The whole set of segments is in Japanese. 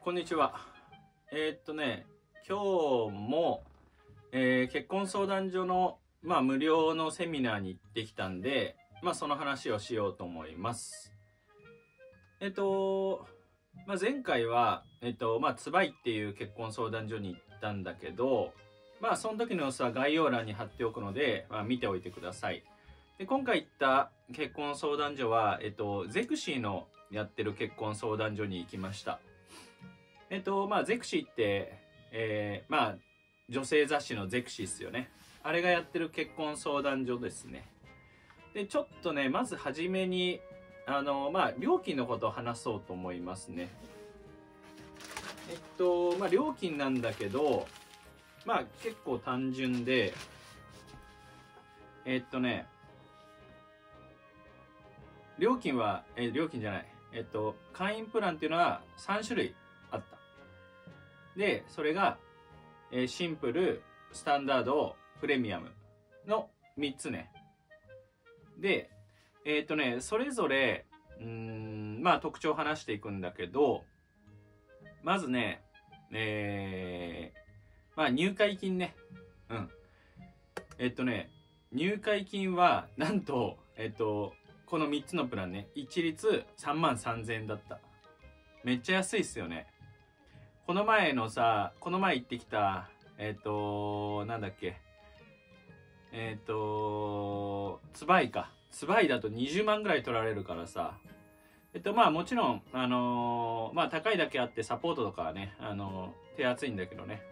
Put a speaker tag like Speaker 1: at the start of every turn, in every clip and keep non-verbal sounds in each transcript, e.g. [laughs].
Speaker 1: こんにちは。えー、っとね、今日も、えー、結婚相談所の、まあ、無料のセミナーに行ってきたんで、まあ、その話をしようと思います。えっと、まあ、前回は、えっと、まあ、つばいっていう結婚相談所に行ったんだけど、まあ、その時の様子は概要欄に貼っておくので、まあ、見ておいてください。で、今回行った結婚相談所は、えっと、ゼクシーのやってる結婚相談所に行きました。えっと、まあ、ゼクシーって、えー、まあ、女性雑誌のゼクシーっすよね。あれがやってる結婚相談所ですね。で、ちょっとね、まず初めに、あの、まあ、料金のことを話そうと思いますね。えっと、まあ、料金なんだけど、まあ、結構単純で、えっとね、料金は、え、料金じゃない。えっと、会員プランっていうのは3種類で、それが、えシンプル、スタンダード、プレミアムの3つね。で、えっ、ー、とね、それぞれ、うん、まあ特徴を話していくんだけど、まずね、えー、まあ入会金ね。うん。えっ、ー、とね、入会金は、なんと、えっ、ー、と、この3つのプランね、一律3万3000円だった。めっちゃ安いっすよね。この前のさ、この前行ってきた、えっ、ー、と、なんだっけ。えっ、ー、と、ツバイか。ツバイだと20万ぐらい取られるからさ。えっと、まあもちろん、あのー、まあ高いだけあってサポートとかはね、あのー、手厚いんだけどね。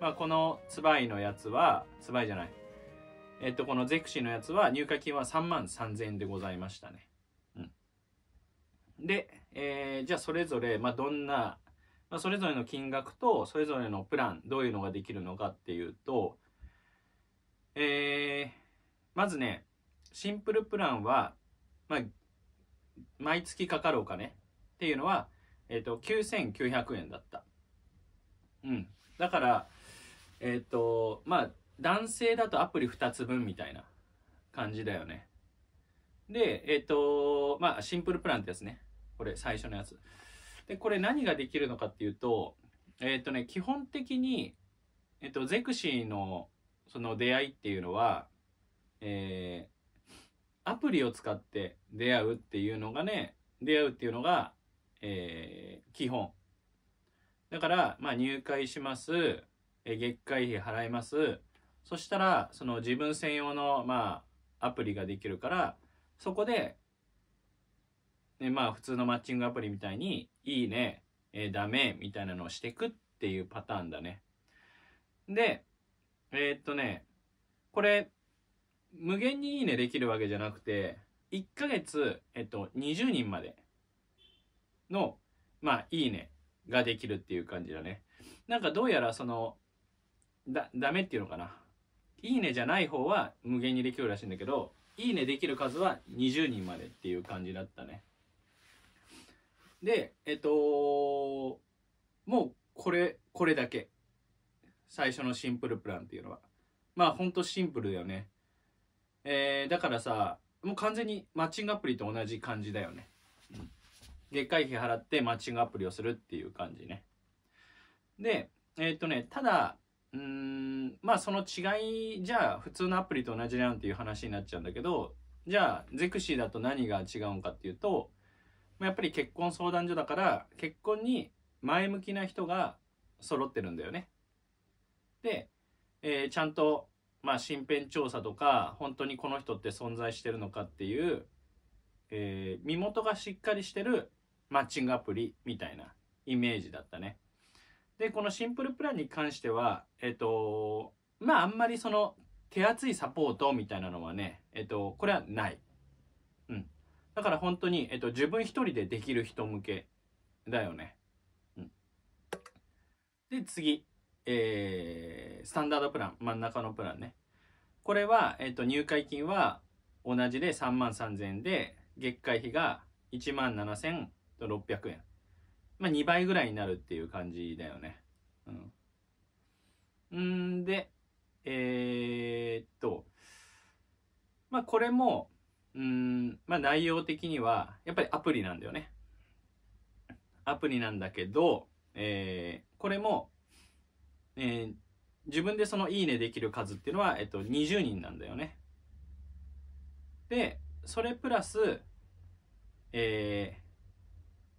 Speaker 1: まあこのツバイのやつは、ツバイじゃない。えっと、このゼクシーのやつは入会金は3万3000円でございましたね。うん。で、えー、じゃあそれぞれ、まあどんなまあ、それぞれの金額とそれぞれのプランどういうのができるのかっていうと、えー、まずねシンプルプランは、まあ、毎月かかるお金っていうのは、えーと、9900円だった。うん、だからえっ、ー、とまあ男性だとアプリ2つ分みたいな感じだよね。で、えっ、ー、と、まあ、シンプルプランってやつね。これ、最初のやつ。で、これ何ができるのかっていうと、えっ、ー、とね、基本的に、えっ、ー、と、ゼクシーのその出会いっていうのは、えー、アプリを使って出会うっていうのがね、出会うっていうのが、えー、基本。だから、まあ、入会します、え月会費払います、そしたら、その自分専用の、まあ、アプリができるから、そこで、ね、まあ、普通のマッチングアプリみたいに、いいね、えー、ダメ、みたいなのをしてくっていうパターンだね。で、えー、っとね、これ、無限にいいねできるわけじゃなくて、1ヶ月、えっと、20人までの、まあ、いいねができるっていう感じだね。なんかどうやらその、だ、ダメっていうのかな。いいねじゃない方は無限にできるらしいんだけど、いいねできる数は20人までっていう感じだったね。で、えっと、もうこれ、これだけ。最初のシンプルプランっていうのは。まあほんとシンプルだよね。えー、だからさ、もう完全にマッチングアプリと同じ感じだよね。月会費払ってマッチングアプリをするっていう感じね。で、えー、っとね、ただ、うーん、まあその違いじゃあ普通のアプリと同じなんていう話になっちゃうんだけど、じゃあゼクシーだと何が違うんかっていうと、やっぱり結婚相談所だから結婚に前向きな人が揃ってるんだよね。で、えー、ちゃんと、まあ、身辺調査とか本当にこの人って存在してるのかっていう、えー、身元がしっかりしてるマッチングアプリみたいなイメージだったね。でこのシンプルプランに関してはえっ、ー、とまああんまりその手厚いサポートみたいなのはねえっ、とこれはない。だから本当に、えっと、自分一人でできる人向けだよね。うん、で、次、えー、スタンダードプラン、真ん中のプランね。これは、えっと、入会金は同じで3万3000円で、月会費が1万7600円。まあ、2倍ぐらいになるっていう感じだよね。うん。んで、えー、っと、まあ、これも、うん、まあ内容的には、やっぱりアプリなんだよね。アプリなんだけど、えー、これも、えー、自分でそのいいねできる数っていうのは、えっと、20人なんだよね。で、それプラス、え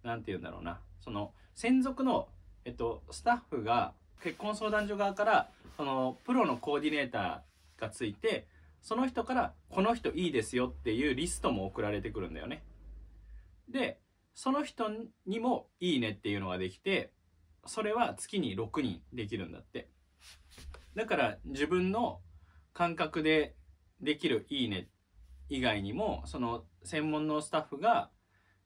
Speaker 1: ー、なんて言うんだろうな。その、専属の、えっと、スタッフが、結婚相談所側から、その、プロのコーディネーターがついて、その人からこの人いいですよっていうリストも送られてくるんだよね。で、その人にもいいねっていうのができて、それは月に6人できるんだって。だから自分の感覚でできるいいね以外にも、その専門のスタッフが、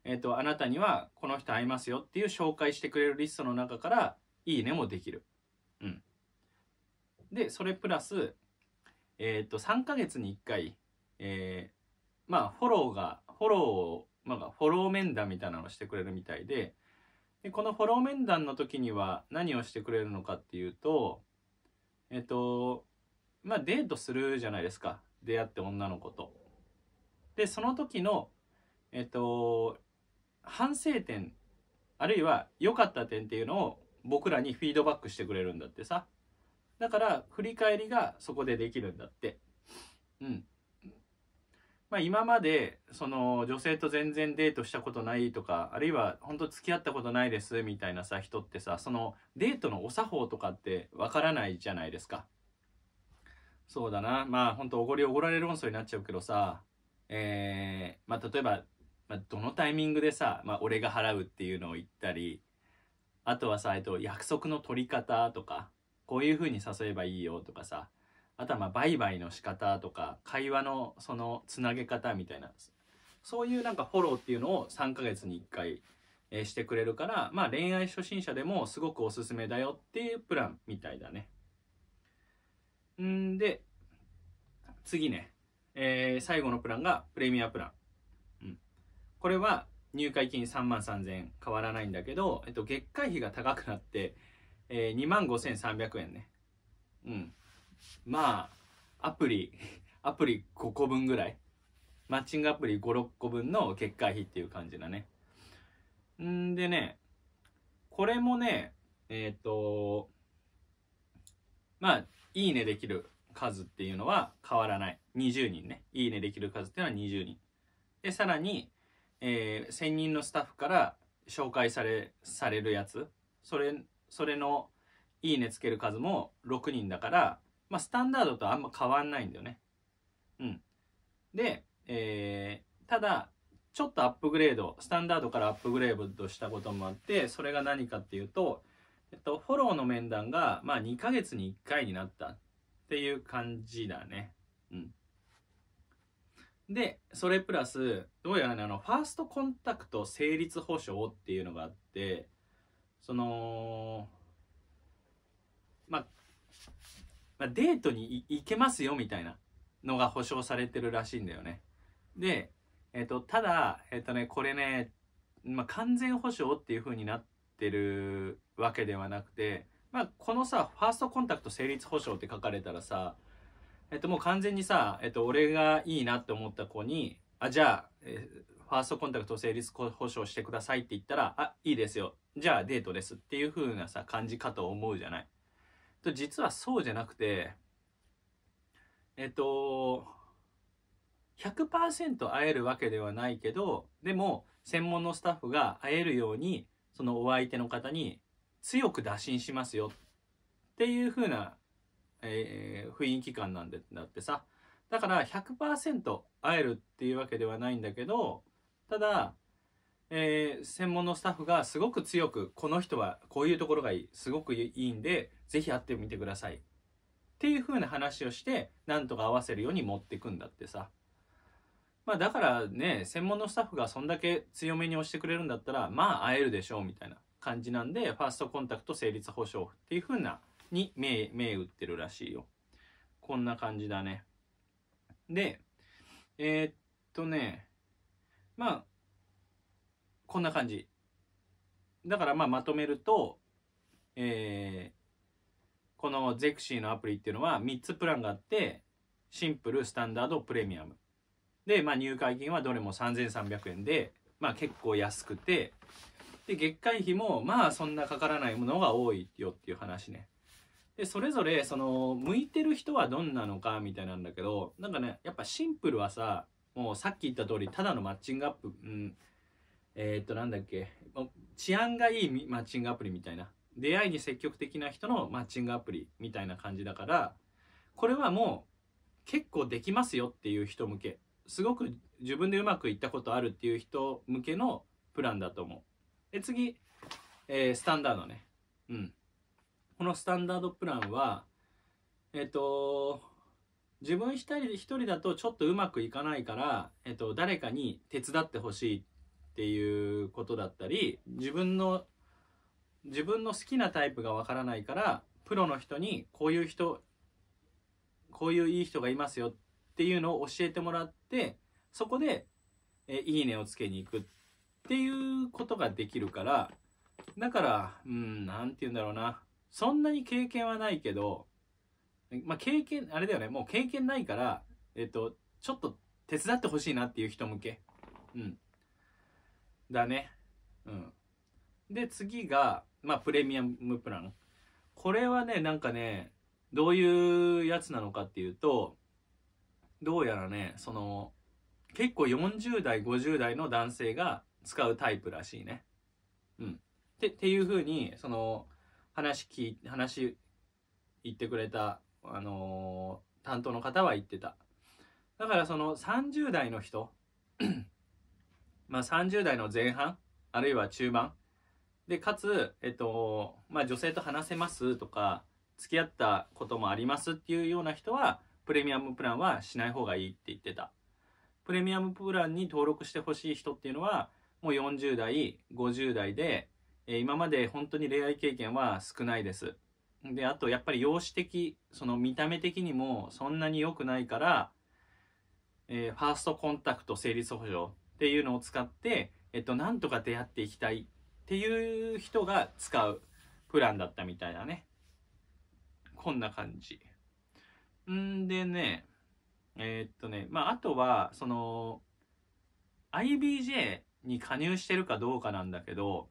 Speaker 1: えっ、ー、と、あなたにはこの人会いますよっていう紹介してくれるリストの中からいいねもできる。うん。で、それプラス、えっ、と、3ヶ月に1回、えー、まあ、フォローが、フォローを、まあ、フォロー面談みたいなのをしてくれるみたいで、でこのフォロー面談の時には何をしてくれるのかっていうと、えっ、ー、と、まあ、デートするじゃないですか。出会って女の子と。で、その時の、えっ、ー、と、反省点、あるいは良かった点っていうのを僕らにフィードバックしてくれるんだってさ。だから振り返りがそこでできるんだって。うん。まあ、今までその女性と全然デートしたことないとかあるいは本当付き合ったことないですみたいなさ人ってさそのデートのお作法とかってわからないじゃないですかそうだなまあ本当おごりおごられ論争になっちゃうけどさえー、まあ例えば、まあ、どのタイミングでさ、まあ、俺が払うっていうのを言ったりあとはさ、えっと、約束の取り方とかこういううに誘えばいいよとかさあとはまあ売買の仕方とか会話のそのつなげ方みたいなそういうなんかフォローっていうのを3ヶ月に1回してくれるから、まあ、恋愛初心者でもすごくおすすめだよっていうプランみたいだね。んで次ね、えー、最後のプランがプレミアプラン。うん、これは入会金3万3000円変わらないんだけど、えっと、月会費が高くなってえー、2万5300円ね。うん。まあ、アプリ、[laughs] アプリ5個分ぐらい。マッチングアプリ5、6個分の結果費っていう感じだね。んでね、これもね、えっ、ー、と、まあ、いいねできる数っていうのは変わらない。20人ね。いいねできる数っていうのは20人。で、さらに、えー、1000人のスタッフから紹介され、されるやつ。それそれのいいねつける数も6人だから、まあ、スタンダードとあんま変わんないんだよね。うん。で、えー、ただ、ちょっとアップグレード、スタンダードからアップグレードしたこともあって、それが何かっていうと、えっと、フォローの面談が、まあ、2ヶ月に1回になったっていう感じだね。うん。で、それプラス、どうやらね、あの、ファーストコンタクト成立保証っていうのがあって、そのまあ、まあ、デートに行けますよみたいなのが保証されてるらしいんだよね。で、えっ、ー、と、ただ、えっ、ー、とね、これね、まあ、完全保証っていう風になってるわけではなくて、まあ、このさ、ファーストコンタクト成立保証って書かれたらさ、えっ、ー、と、もう完全にさ、えっと、俺がいいなって思った子に、あ、じゃあ、えファーストコンタクト成立保証してくださいって言ったら、あ、いいですよ。じゃあデートですっていう風なさ、感じかと思うじゃない。と、実はそうじゃなくて、えっと、100%会えるわけではないけど、でも、専門のスタッフが会えるように、そのお相手の方に強く打診しますよっていう風な、えー、雰囲気感なんだってさ。だから100%会えるっていうわけではないんだけど、ただ、えー、専門のスタッフがすごく強く、この人はこういうところがいい、すごくいいんで、ぜひ会ってみてください。っていう風な話をして、なんとか合わせるように持ってくんだってさ。まあだからね、専門のスタッフがそんだけ強めに押してくれるんだったら、まあ会えるでしょうみたいな感じなんで、ファーストコンタクト成立保証っていう風なに目、目打ってるらしいよ。こんな感じだね。で、えー、っとね、まあこんな感じだからまあまとめると、えー、このゼクシーのアプリっていうのは3つプランがあってシンプルスタンダードプレミアムで、まあ、入会金はどれも3300円で、まあ、結構安くてで月会費もまあそんなかからないものが多いよっていう話ねでそれぞれその向いてる人はどんなのかみたいなんだけどなんかねやっぱシンプルはさもうさっき言った通りただのマッチングアップ、うん、えー、っとなんだっけ治安がいいマッチングアプリみたいな出会いに積極的な人のマッチングアプリみたいな感じだからこれはもう結構できますよっていう人向けすごく自分でうまくいったことあるっていう人向けのプランだと思うで次、えー、スタンダードねうんこのスタンダードプランはえっ、ー、と自分一人一人だとちょっとうまくいかないから、えっと、誰かに手伝ってほしいっていうことだったり自分の自分の好きなタイプがわからないからプロの人にこういう人こういういい人がいますよっていうのを教えてもらってそこで「えいいね」をつけに行くっていうことができるからだからうん何て言うんだろうなそんなに経験はないけどまあ、経験、あれだよね、もう経験ないから、えっと、ちょっと手伝ってほしいなっていう人向け。うん。だね。うん。で、次が、まあ、プレミアムプラン。これはね、なんかね、どういうやつなのかっていうと、どうやらね、その、結構40代、50代の男性が使うタイプらしいね。うん。っていうふうに、その、話聞、話言ってくれたあのー、担当の方は言ってた。だからその30代の人 [clears throat] まあ30代の前半、あるいは中盤、で、かつ、えっと、まあ女性と話せますとか、付き合ったこともありますっていうような人は、プレミアムプランはしない方がいいって言ってた。プレミアムプランに登録してほしい人っていうのは、もう40代、50代で、え今まで本当に恋愛経験は少ないです。であとやっぱり容姿的その見た目的にもそんなに良くないから、えー、ファーストコンタクト成立保障っていうのを使って、えっと、なんとか出会っていきたいっていう人が使うプランだったみたいだねこんな感じんでねえー、っとねまああとはその IBJ に加入してるかどうかなんだけど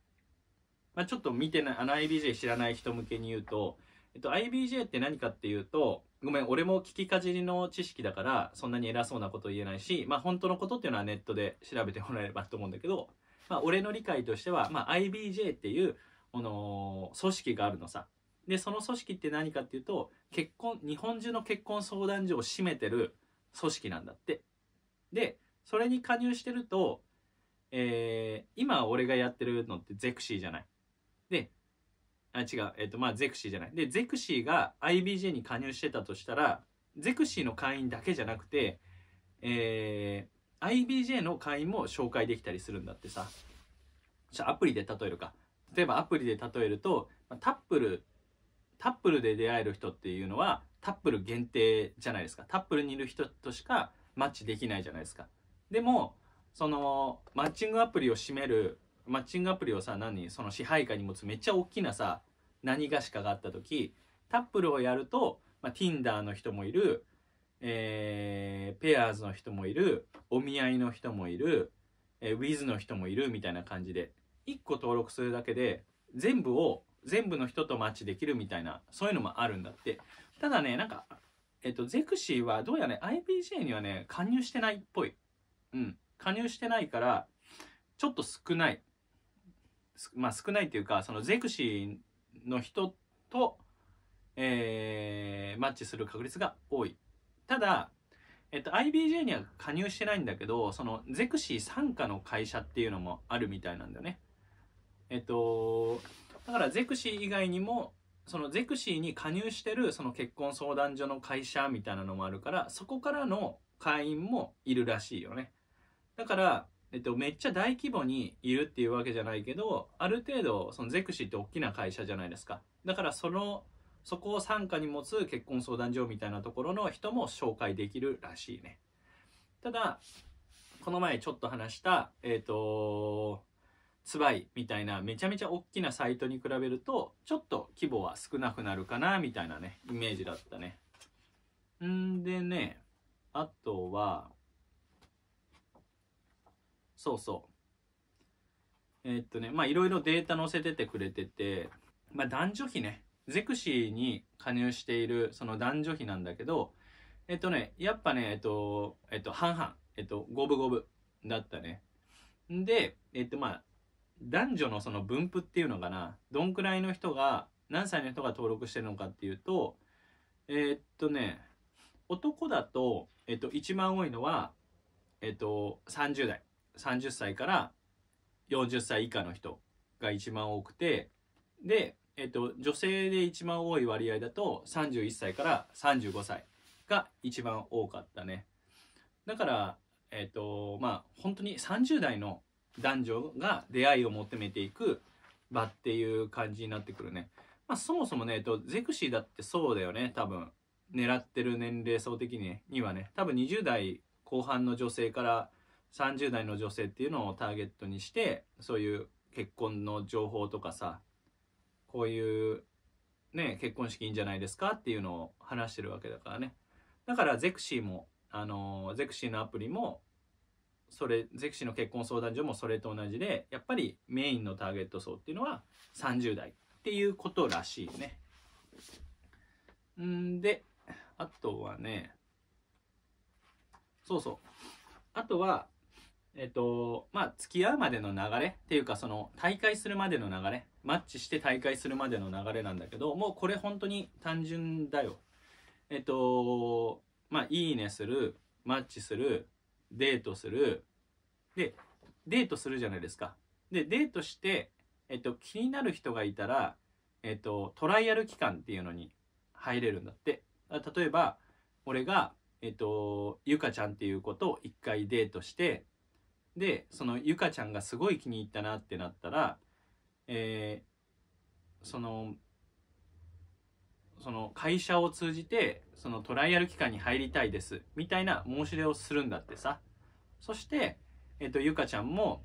Speaker 1: まあ、ちょっと見てない、あの IBJ 知らない人向けに言うと、えっと、IBJ って何かっていうと、ごめん、俺も聞きかじりの知識だから、そんなに偉そうなこと言えないし、まあ、本当のことっていうのはネットで調べてもらえればと思うんだけど、まあ、俺の理解としては、まあ、IBJ っていう、あの、組織があるのさ。で、その組織って何かっていうと、結婚、日本中の結婚相談所を占めてる組織なんだって。で、それに加入してると、えー、今俺がやってるのってゼクシーじゃない。で、あ、違う、えっ、と、まあ、ゼクシーじゃない。で、ゼクシーが IBJ に加入してたとしたら、ゼクシーの会員だけじゃなくて、えー、IBJ の会員も紹介できたりするんだってさ。じゃアプリで例えるか。例えばアプリで例えると、タップル、タップルで出会える人っていうのは、タップル限定じゃないですか。タップルにいる人としかマッチできないじゃないですか。でも、その、マッチングアプリを占めるマッチングアプリをさ何その支配下に持つめっちゃ大きなさ何がしかがあった時タップルをやると、まあ、Tinder の人もいる、えー、ペアーズの人もいるお見合いの人もいる、えー、ウィズの人もいるみたいな感じで1個登録するだけで全部を全部の人とマッチできるみたいなそういうのもあるんだってただねなんかえっとゼクシーはどうやらね IPJ にはね加入してないっぽいうん加入してないからちょっと少ないまあ、少ないというかそのゼクシーの人と、えー、マッチする確率が多いただ、えっと、IBJ には加入してないんだけどそのゼクシー傘下の会社っていうのもあるみたいなんだよねえっとだからゼクシー以外にもそのゼクシーに加入してるその結婚相談所の会社みたいなのもあるからそこからの会員もいるらしいよねだからえっと、めっちゃ大規模にいるっていうわけじゃないけど、ある程度、そのゼクシーって大きな会社じゃないですか。だからその、そこを傘下に持つ結婚相談所みたいなところの人も紹介できるらしいね。ただ、この前ちょっと話した、えっ、ー、と、ツバイみたいなめちゃめちゃ大きなサイトに比べると、ちょっと規模は少なくなるかな、みたいなね、イメージだったね。んでね、あとは、そうそう。えー、っとね、まあいろいろデータ載せててくれてて、まあ男女比ね、ゼクシーに加入しているその男女比なんだけど、えっとね、やっぱね、えっと、えっと、半々、えっと、五分五分だったね。で、えっとまあ、男女のその分布っていうのかな、どんくらいの人が、何歳の人が登録してるのかっていうと、えー、っとね、男だと、えっと、一番多いのは、えっと、30代。30歳から40歳以下の人が一番多くてで、えっと、女性で一番多い割合だと31歳から35歳が一番多かったねだからえっとまあ本当に30代の男女が出会いを求めていく場っていう感じになってくるね、まあ、そもそもね、えっと、ゼクシーだってそうだよね多分狙ってる年齢層的にはね多分20代後半の女性から30代の女性っていうのをターゲットにしてそういう結婚の情報とかさこういうね結婚式いいんじゃないですかっていうのを話してるわけだからねだからゼクシーもあのゼクシーのアプリもそれゼクシーの結婚相談所もそれと同じでやっぱりメインのターゲット層っていうのは30代っていうことらしいねんであとはねそうそうあとはえっと、まあ、付き合うまでの流れっていうか、その、大会するまでの流れ、マッチして大会するまでの流れなんだけど、もうこれ本当に単純だよ。えっと、まあ、いいねする、マッチする、デートする。で、デートするじゃないですか。で、デートして、えっと、気になる人がいたら、えっと、トライアル期間っていうのに入れるんだって。例えば、俺が、えっと、ゆかちゃんっていう子と一回デートして、でそのゆかちゃんがすごい気に入ったなってなったら、えー、そのその会社を通じてそのトライアル期間に入りたいですみたいな申し出をするんだってさそして、えーと、ゆかちゃんも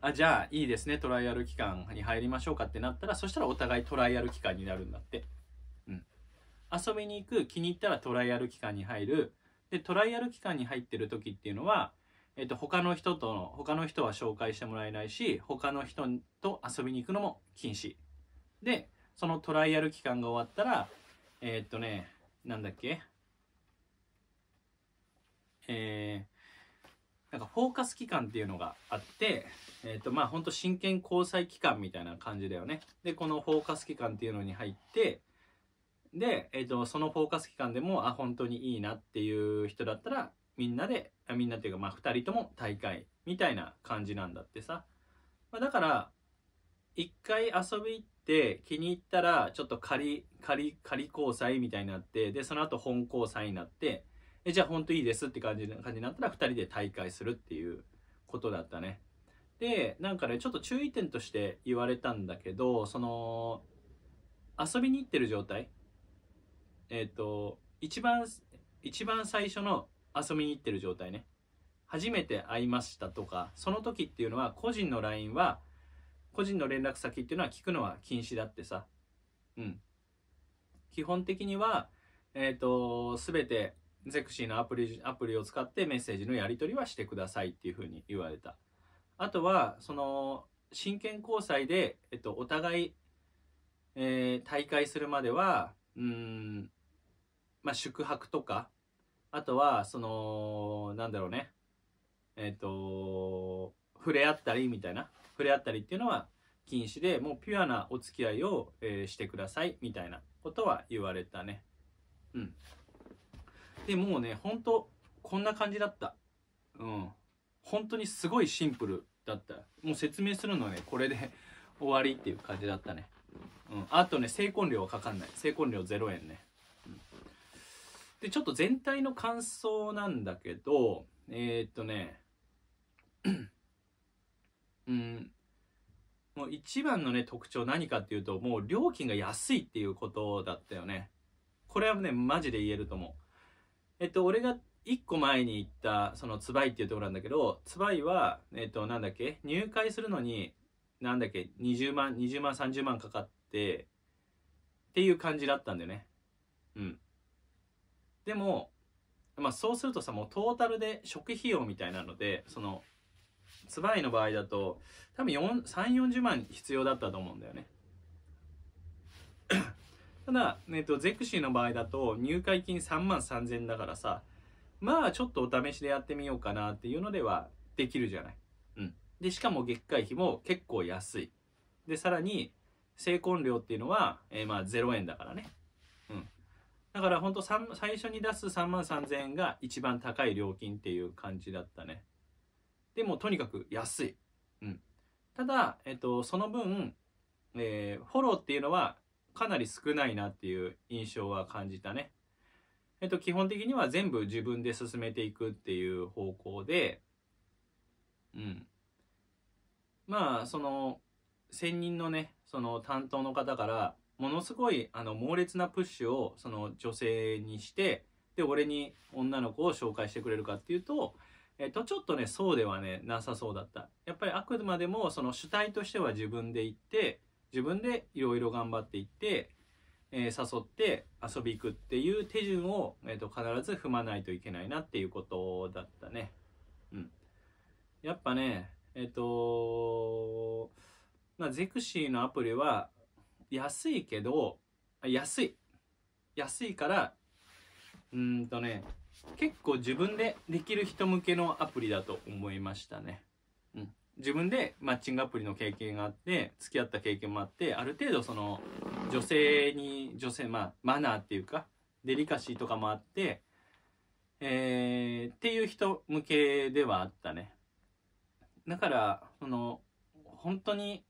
Speaker 1: あじゃあいいですねトライアル期間に入りましょうかってなったらそしたらお互いトライアル期間になるんだって、うん、遊びに行く気に入ったらトライアル期間に入るでトライアル期間に入ってる時っていうのはえっと、他の人との、他の人は紹介してもらえないし、他の人と遊びに行くのも禁止。で、そのトライアル期間が終わったら、えー、っとね、なんだっけえー、なんかフォーカス期間っていうのがあって、えー、っと、まあ、ほんと真剣交際期間みたいな感じだよね。で、このフォーカス期間っていうのに入って、で、えー、っと、そのフォーカス期間でも、あ、本当にいいなっていう人だったら、みんなでみんなっていうかまあ2人とも大会みたいな感じなんだってさ、まあ、だから1回遊び行って気に入ったらちょっと仮仮仮交際みたいになってでその後本交際になってえじゃあ本当いいですって感じ感じになったら2人で大会するっていうことだったね。でなんかねちょっと注意点として言われたんだけどその遊びに行ってる状態えっ、ー、と一番一番最初の遊びに行ってる状態ね初めて会いましたとかその時っていうのは個人の LINE は個人の連絡先っていうのは聞くのは禁止だってさうん基本的にはえっ、ー、と全てゼクシーのアプリアプリを使ってメッセージのやり取りはしてくださいっていうふうに言われたあとはその真剣交際で、えっと、お互い、えー、大会するまではうん、まあ、宿泊とかあとは、その、なんだろうね。えっ、ー、と、触れ合ったりみたいな。触れ合ったりっていうのは禁止で、もうピュアなお付き合いを、えー、してくださいみたいなことは言われたね。うん。で、もうね、ほんと、こんな感じだった。うん。本当にすごいシンプルだった。もう説明するのね、これで [laughs] 終わりっていう感じだったね。うん。あとね、成婚料はかかんない。成婚料0円ね。で、ちょっと全体の感想なんだけど、えー、っとね、[clears throat] うん、もう一番のね、特徴何かっていうと、もう料金が安いっていうことだったよね。これはね、マジで言えると思う。えっと、俺が1個前に行った、その、つばいっていうところなんだけど、つばいは、えっと、なんだっけ、入会するのに、なんだっけ、20万、20万、30万かかって、っていう感じだったんだよね。うん。でも、まあ、そうするとさもうトータルで食費用みたいなのでそのツバイの場合だと多分3 4 0万必要だったと思うんだよね [clears throat] ただ、えっと、ゼクシーの場合だと入会金3万3000だからさまあちょっとお試しでやってみようかなっていうのではできるじゃない。うん、でしかも月会費も結構安い。でさらに成婚料っていうのは、えー、まあ0円だからね。だから本当最初に出す3万3000円が一番高い料金っていう感じだったね。でもとにかく安い。うん。ただ、えっと、その分、えー、フォローっていうのはかなり少ないなっていう印象は感じたね。えっと、基本的には全部自分で進めていくっていう方向で、うん。まあ、その、専任のね、その担当の方から、ものすごいあの猛烈なプッシュをその女性にしてで俺に女の子を紹介してくれるかっていうと、えっと、ちょっとねそうではねなさそうだったやっぱりあくまでもその主体としては自分で行って自分でいろいろ頑張って行って、えー、誘って遊び行くっていう手順を、えっと、必ず踏まないといけないなっていうことだったねうんやっぱねえっとまあ、ゼクシーのアプリは安いけど安い安いからうんとね結構自分でできる人向けのアプリだと思いましたね、うん、自分でマッチングアプリの経験があって付き合った経験もあってある程度その女性に女性まあマナーっていうかデリカシーとかもあってえー、っていう人向けではあったねだからその本当に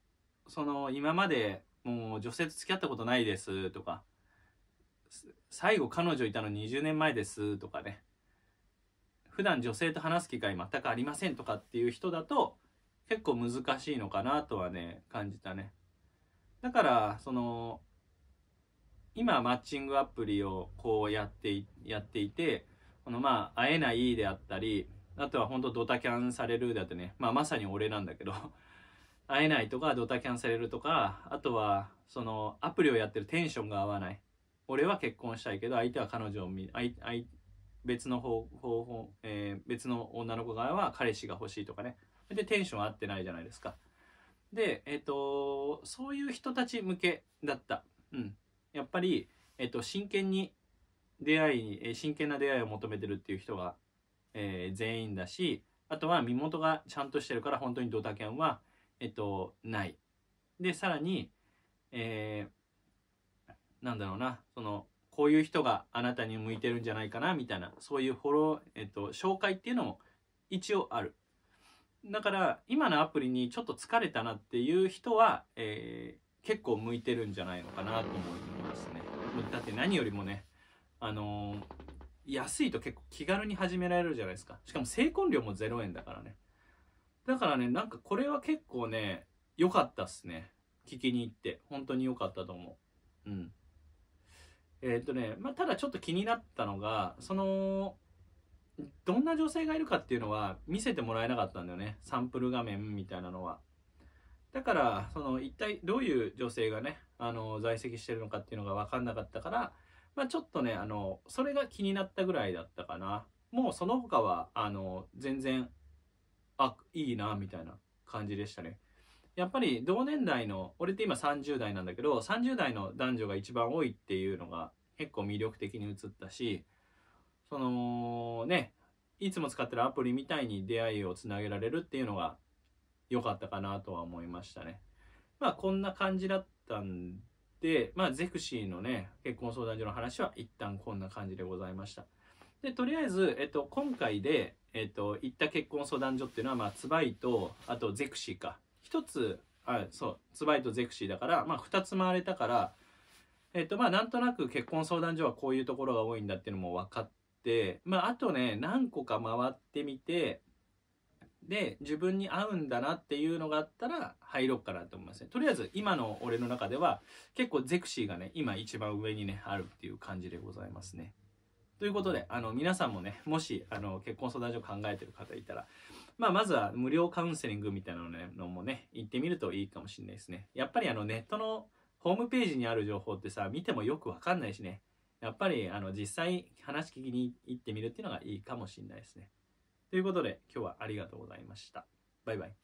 Speaker 1: その今までもう女性と付き合ったことないですとか、最後彼女いたの20年前ですとかね、普段女性と話す機会全くありませんとかっていう人だと、結構難しいのかなとはね、感じたね。だから、その、今マッチングアプリをこうやってやっていてこのまあ会えないであったりあとは本当ドタキャンされるだってね、まあ、まさに俺なんだけど会えないとかドタキャンされるとかあとはそのアプリをやってるテンションが合わない俺は結婚したいけど相手は彼女を見別の方法、えー、別の女の子側は彼氏が欲しいとかねでテンション合ってないじゃないですかでえっ、ー、とそういう人たち向けだったうんやっぱり、えっ、ー、と、真剣に出会いに真剣な出会いを求めてるっていう人が、え全員だしあとは身元がちゃんとしてるから本当にドタキャンはえっと、ない。で、さらに、えー、なんだろうな、その、こういう人があなたに向いてるんじゃないかな、みたいな、そういうフォロー、えっと、紹介っていうのも一応ある。だから、今のアプリにちょっと疲れたなっていう人は、えー、結構向いてるんじゃないのかなと思いますね。だって何よりもね、あのー、安いと結構気軽に始められるじゃないですか。しかも成婚料も0円だからね。だからね、なんかこれは結構ね、良かったっすね。聞きに行って。本当に良かったと思う。うん。えー、っとね、まあ、ただちょっと気になったのが、その、どんな女性がいるかっていうのは見せてもらえなかったんだよね。サンプル画面みたいなのは。だから、その一体どういう女性がね、あの、在籍してるのかっていうのが分かんなかったから、まあ、ちょっとね、あの、それが気になったぐらいだったかな。もうその他は、あの、全然あいいなみたいな感じでしたねやっぱり同年代の俺って今30代なんだけど30代の男女が一番多いっていうのが結構魅力的に映ったしそのねいつも使ってるアプリみたいに出会いをつなげられるっていうのが良かったかなとは思いましたねまあこんな感じだったんでまあゼクシーのね結婚相談所の話は一旦こんな感じでございましたでとりあえず、えっと、今回で、えっと、行った結婚相談所っていうのは、まあ、ツバイとあとゼクシーか一つあそうツバイとゼクシーだから、まあ、2つ回れたから、えっとまあ、なんとなく結婚相談所はこういうところが多いんだっていうのも分かって、まあ、あとね何個か回ってみてで自分に合うんだなっていうのがあったら入ろうかなと思いますねとりあえず今の俺の中では結構ゼクシーがね今一番上にねあるっていう感じでございますね。ということで、あの、皆さんもね、もし、あの、結婚相談所考えてる方いたら、まあ、まずは無料カウンセリングみたいなの,、ね、のもね、行ってみるといいかもしれないですね。やっぱりあの、ネットのホームページにある情報ってさ、見てもよくわかんないしね、やっぱりあの、実際話聞きに行ってみるっていうのがいいかもしれないですね。ということで、今日はありがとうございました。バイバイ。